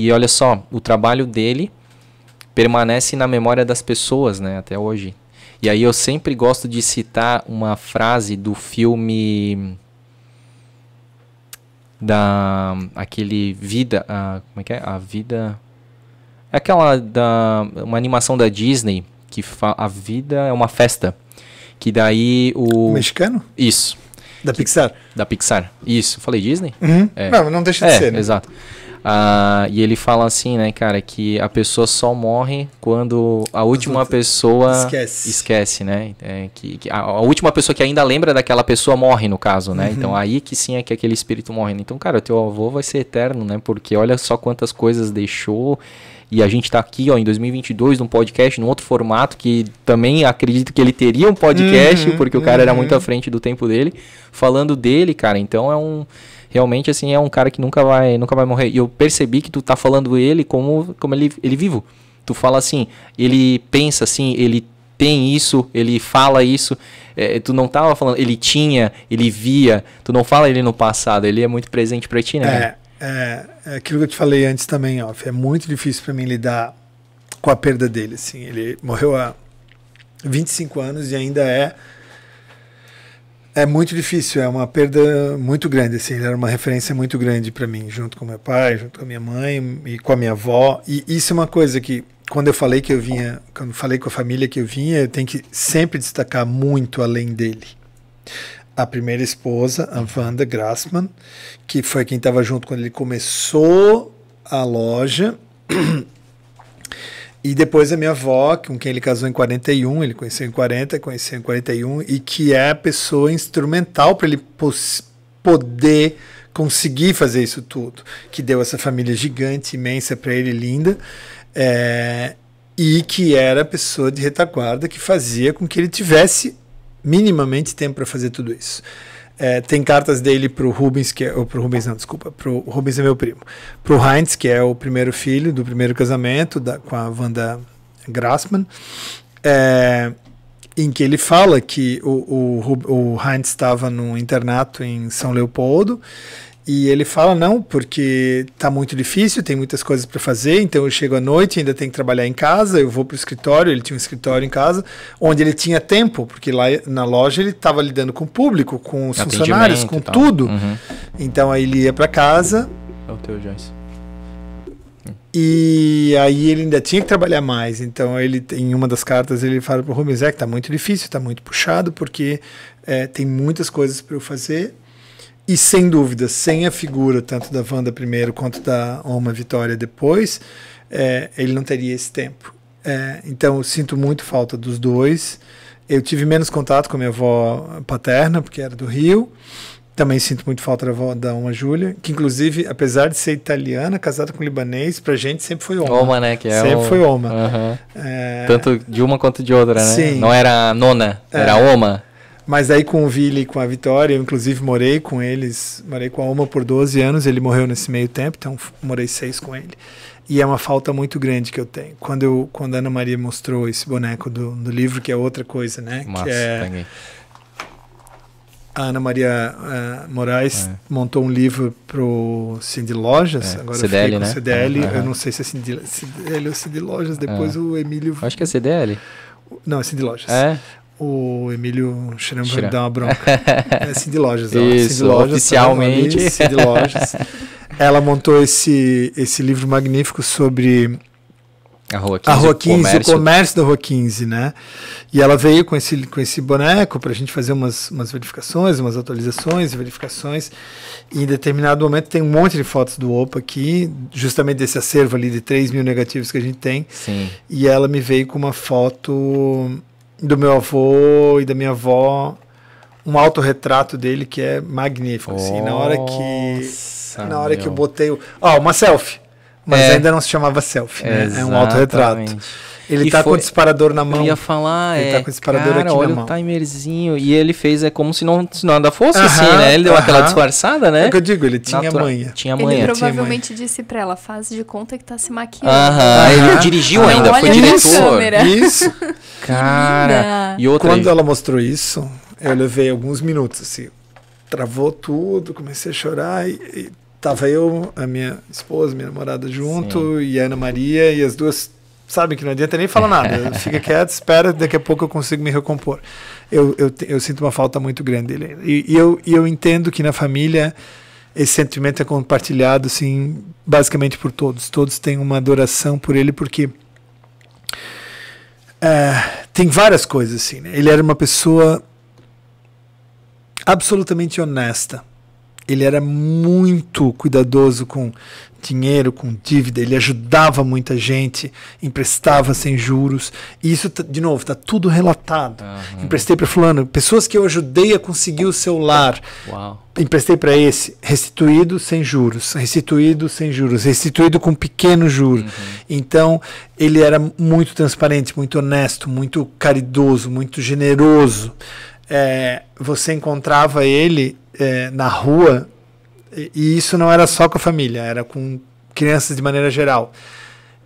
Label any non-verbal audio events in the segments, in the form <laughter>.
E olha só, o trabalho dele permanece na memória das pessoas, né, até hoje. E aí eu sempre gosto de citar uma frase do filme da aquele vida, a, como é que é? A vida é aquela da uma animação da Disney que a vida é uma festa. Que daí o, o mexicano? Isso. Da que, Pixar. Da Pixar. Isso. Falei Disney? Uhum. É. Não, não deixa de é, ser. Né? Exato. Ah, e ele fala assim, né, cara, que a pessoa só morre quando a última pessoa esquece, esquece né? É, que, que a, última pessoa que ainda lembra daquela pessoa morre, no caso, né? Então, uhum. Então aí que sim é que aquele espírito morre. Né? Então, cara, o teu avô vai ser eterno, né? Porque olha só quantas coisas deixou. E a gente tá aqui, ó, em 2022, num podcast, num outro formato, que também acredito que ele teria um podcast, uhum, porque o cara uhum. era muito uhum. à frente do tempo dele, falando dele, cara. Então é um realmente assim é um cara que nunca vai, nunca vai morrer. E eu percebi que tu tá falando ele como, como ele, ele vivo. Tu fala assim, ele pensa assim, ele tem isso, ele fala isso. É, tu não tava falando, ele tinha, ele via. Tu não fala ele no passado, ele é muito presente para ti, né? É, é, é, aquilo que eu te falei antes também, ó. É muito difícil para mim lidar com a perda dele, assim. Ele morreu há 25 anos e ainda é é muito difícil, é uma perda muito grande, assim, ele né? era uma referência muito grande para mim, junto com meu pai, junto com a minha mãe e com a minha avó. E isso é uma coisa que quando eu falei que eu vinha, quando falei com a família que eu vinha, eu tenho que sempre destacar muito além dele. A primeira esposa, a Wanda Grassman, que foi quem estava junto quando ele começou a loja e depois a minha avó, com quem ele casou em 41, ele conheceu em 40, conheceu em 41, e que é a pessoa instrumental para ele poder conseguir fazer isso tudo, que deu essa família gigante, imensa para ele, linda, é, e que era a pessoa de retaguarda que fazia com que ele tivesse minimamente tempo para fazer tudo isso. É, tem cartas dele o Rubens, que é. Ou pro Rubens, não, desculpa. Pro Rubens é meu primo. Pro Heinz, que é o primeiro filho do primeiro casamento da, com a Wanda Grassman. É, em que ele fala que o, o, o Heinz estava num internato em São Leopoldo e ele fala: não, porque tá muito difícil, tem muitas coisas para fazer, então eu chego à noite, ainda tenho que trabalhar em casa, eu vou para o escritório. Ele tinha um escritório em casa, onde ele tinha tempo, porque lá na loja ele estava lidando com o público, com os funcionários, com tudo. Uhum. Então aí ele ia para casa. É o teu, Joyce. E aí ele ainda tinha que trabalhar mais. Então ele em uma das cartas ele fala para o Rubens é que tá muito difícil, tá muito puxado porque é, tem muitas coisas para eu fazer e sem dúvida, sem a figura tanto da Wanda primeiro quanto da Oma Vitória depois, é, ele não teria esse tempo. É, então eu sinto muito falta dos dois. Eu tive menos contato com minha avó paterna, porque era do Rio. Também sinto muito falta da, avó, da Oma Júlia, que inclusive, apesar de ser italiana, casada com libanês, pra gente sempre foi Oma. Oma, né? Que é sempre o... foi Oma. Uhum. É... Tanto de uma quanto de outra, né? Sim. Não era nona, é. era Oma. Mas aí com o Vili e com a Vitória, eu inclusive morei com eles, morei com a Oma por 12 anos, ele morreu nesse meio tempo, então morei seis com ele. E é uma falta muito grande que eu tenho. Quando, eu, quando a Ana Maria mostrou esse boneco do, do livro, que é outra coisa, né? Massa, que é... A Ana Maria uh, Moraes é. montou um livro para o Cindy Lojas, é. agora CDL, eu né? CDL, é, eu não sei se é Cindy, CDL é ou Cindy Lojas, depois é. o Emílio... Acho que é CDL. Não, é Cindy Lojas. É? o Emílio Chiram vai me dar uma bronca. É Cid Lojas. Isso, Cid Lojas, oficialmente. Tá <laughs> Cid Lojas. Ela montou esse, esse livro magnífico sobre a Rua 15, a Rua 15 o, comércio. o, comércio. da Rua 15, né? E ela veio com esse, com esse boneco para a gente fazer umas, umas verificações, umas atualizações, e verificações. E em determinado momento tem um monte de fotos do Opa aqui, justamente desse acervo ali de 3 mil negativos que a gente tem. Sim. E ela me veio com uma foto do meu avô e da minha avó um autorretrato dele que é magnífico. Nossa, assim, na hora que. Na hora meu. que eu botei. Ó, uma selfie. Mas é. ainda não se chamava selfie, é, né? É um autorretrato. Ele e tá foi, com o disparador na mão. Eu ia falar, ele tá é, tá com o disparador cara, aqui olha na mão. o timerzinho. E ele fez, é como se não se nada fosse uh -huh, assim, né? Ele deu uh -huh. aquela disfarçada, né? É o que eu digo, ele tinha Natural. manha. Tinha manha. Ele provavelmente manha. disse pra ela, faz de conta que tá se maquiando. Aham, uh -huh. ele dirigiu ainda, foi diretor. Isso, <laughs> Cara, e outra. Quando ela mostrou isso, eu levei alguns minutos, assim. Travou tudo, comecei a chorar e, e tava eu, a minha esposa, minha namorada junto Sim. e a Ana Maria e as duas sabem que não adianta nem falar nada. <laughs> Fica quieto, espera, daqui a pouco eu consigo me recompor. Eu, eu, eu sinto uma falta muito grande dele. E, e, eu, e eu entendo que na família esse sentimento é compartilhado, assim, basicamente por todos. Todos têm uma adoração por ele, porque é, tem várias coisas assim. Né? Ele era uma pessoa absolutamente honesta ele era muito cuidadoso com dinheiro, com dívida, ele ajudava muita gente, emprestava sem juros. E isso, tá, de novo, está tudo relatado. Uhum. Emprestei para fulano, pessoas que eu ajudei a conseguir o seu lar. Uau. Emprestei para esse, restituído sem juros, restituído sem juros, restituído com pequeno juro. Uhum. Então, ele era muito transparente, muito honesto, muito caridoso, muito generoso. Uhum é, você encontrava ele é, na rua, e isso não era só com a família, era com crianças de maneira geral.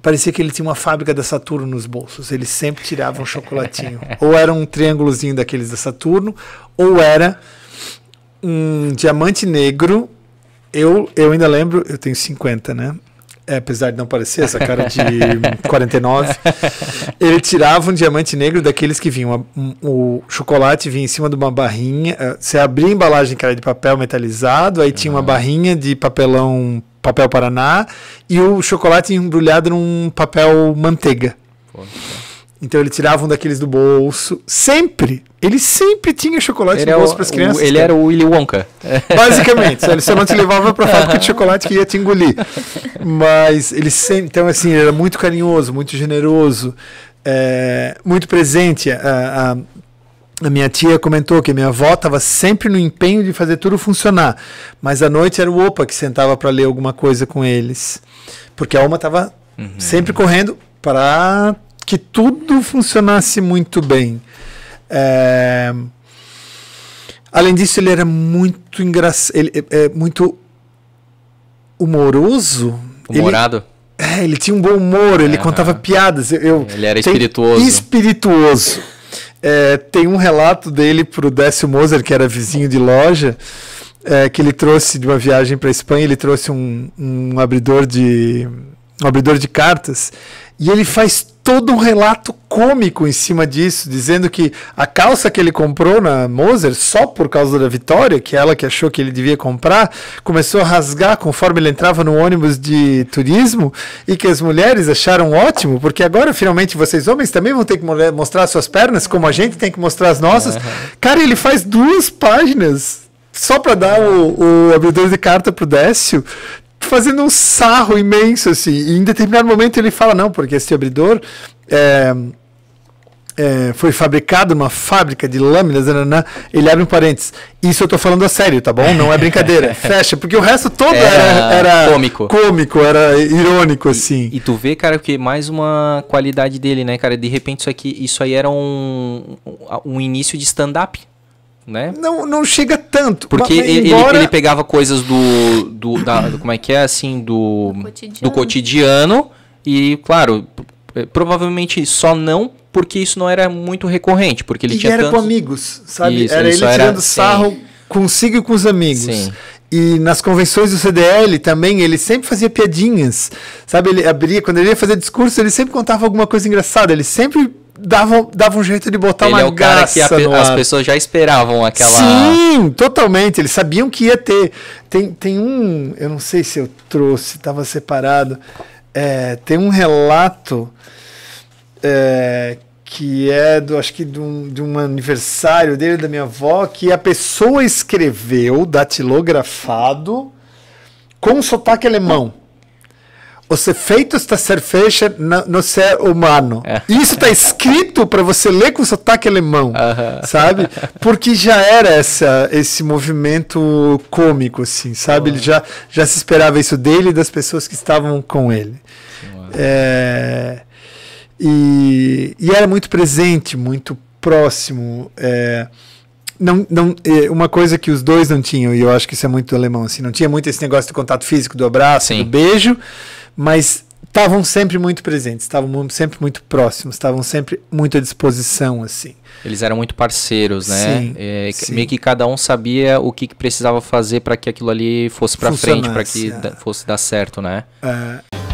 Parecia que ele tinha uma fábrica da Saturno nos bolsos. Ele sempre tirava um chocolatinho. <laughs> ou era um triângulozinho daqueles da Saturno, ou era um diamante negro. Eu, eu ainda lembro, eu tenho 50, né? É, apesar de não parecer, essa cara de 49, <laughs> ele tirava um diamante negro daqueles que vinham. o chocolate vinha em cima de uma barrinha. Eh, você abria a embalagem que era de papel metalizado, aí uhum. tinha uma barrinha de papelão, papel Paraná, e o chocolate embrulhado num papel manteiga. Pô, então ele tirava um daqueles do bolso. Sempre! Ele sempre tinha chocolate ele no bolso é para as crianças. ele era o Willy Wonka. Basicamente. Ele só não te levava para a fábrica de chocolate que ia te engolir. Mas ele sempre... Então, assim, ele era muito carinhoso, muito generoso, é, muito presente. A, a, a, minha tia comentou que minha avó estava sempre no empenho de fazer tudo funcionar. Mas à noite era o Opa que sentava para ler alguma coisa com eles. Porque a Oma estava uhum. sempre correndo para que tudo funcionasse muito bem. É... Além disso, ele era muito engraçado, ele é, é, muito humoroso. Humorado? Ele, é, ele tinha um bom humor, ele é, contava piadas. Eu, eu, ele era espirituoso. Espirituoso. É, tem um relato dele pro Décio Moser, que era vizinho de loja, é, que ele trouxe de uma viagem para Espanha, ele trouxe um, um abridor de um abridor de cartas e ele faz todo um relato cômico em cima disso, dizendo que a calça que ele comprou na Moser, só por causa da vitória, que é ela que achou que ele devia comprar, começou a rasgar conforme ele entrava no ônibus de turismo e que as mulheres acharam ótimo, porque agora finalmente vocês homens também vão ter que mostrar suas pernas como a gente tem que mostrar as nossas. Uhum. Cara, ele faz duas páginas só para dar o, o abridor de carta pro Décio, fazendo um sarro imenso, assim. E em determinado momento ele fala, não, porque esse abridor é, é, foi fabricado numa fábrica de lâminas, nananã. Né, né, né. ele abre um parênteses. Isso eu tô falando a sério, tá bom? Não é brincadeira. <laughs> Fecha, porque o resto todo era, era, era cômico. cômico, era irônico, assim. E, e, tu vê, cara, que mais uma qualidade dele, né, cara? De repente isso aqui, isso aí era um, um início de stand-up né? Não, não chega tanto. Porque mas, ele, embora... ele, pegava coisas do, do, da, Como é que é? Assim, do. Do cotidiano. do cotidiano. E, claro, provavelmente só não porque isso não era muito recorrente. Porque ele e tinha. era tantos... com amigos, sabe? Isso, era ele, ele tirando era... sarro Sim. consigo e com os amigos. Sim. E nas convenções do CDL também, ele sempre fazia piadinhas. Sabe, ele abria, quando ele ia fazer discurso, ele sempre contava alguma coisa engraçada. Ele sempre dava, dava um jeito de botar ele uma é o graça cara que a, as pessoas já esperavam aquela sim totalmente eles sabiam que ia ter tem, tem um eu não sei se eu trouxe estava separado é, tem um relato é, que é do acho que de um, de um aniversário dele da minha avó que a pessoa escreveu datilografado com sotaque alemão os efeitos da cerveja no, no ser humano. É. Isso está escrito para você ler com sotaque alemão, uh -huh. sabe? Porque já era essa, esse movimento cômico, assim, sabe? Ele já, já se esperava isso dele e das pessoas que estavam com ele. É, e, e, era muito presente, muito próximo. É, não, não, é, uma coisa que os dois não tinham, e eu acho que isso é muito alemão, assim, não tinha muito esse negócio do contato físico, do abraço, Sim. do beijo, mas estavam sempre muito presentes, estavam sempre muito próximos, estavam sempre muito à disposição, assim. Eles eram muito parceiros, né? Sim, é, sim. Meio que cada um sabia o que, que precisava fazer para que aquilo ali fosse para frente, para que é. fosse dar certo, né? É.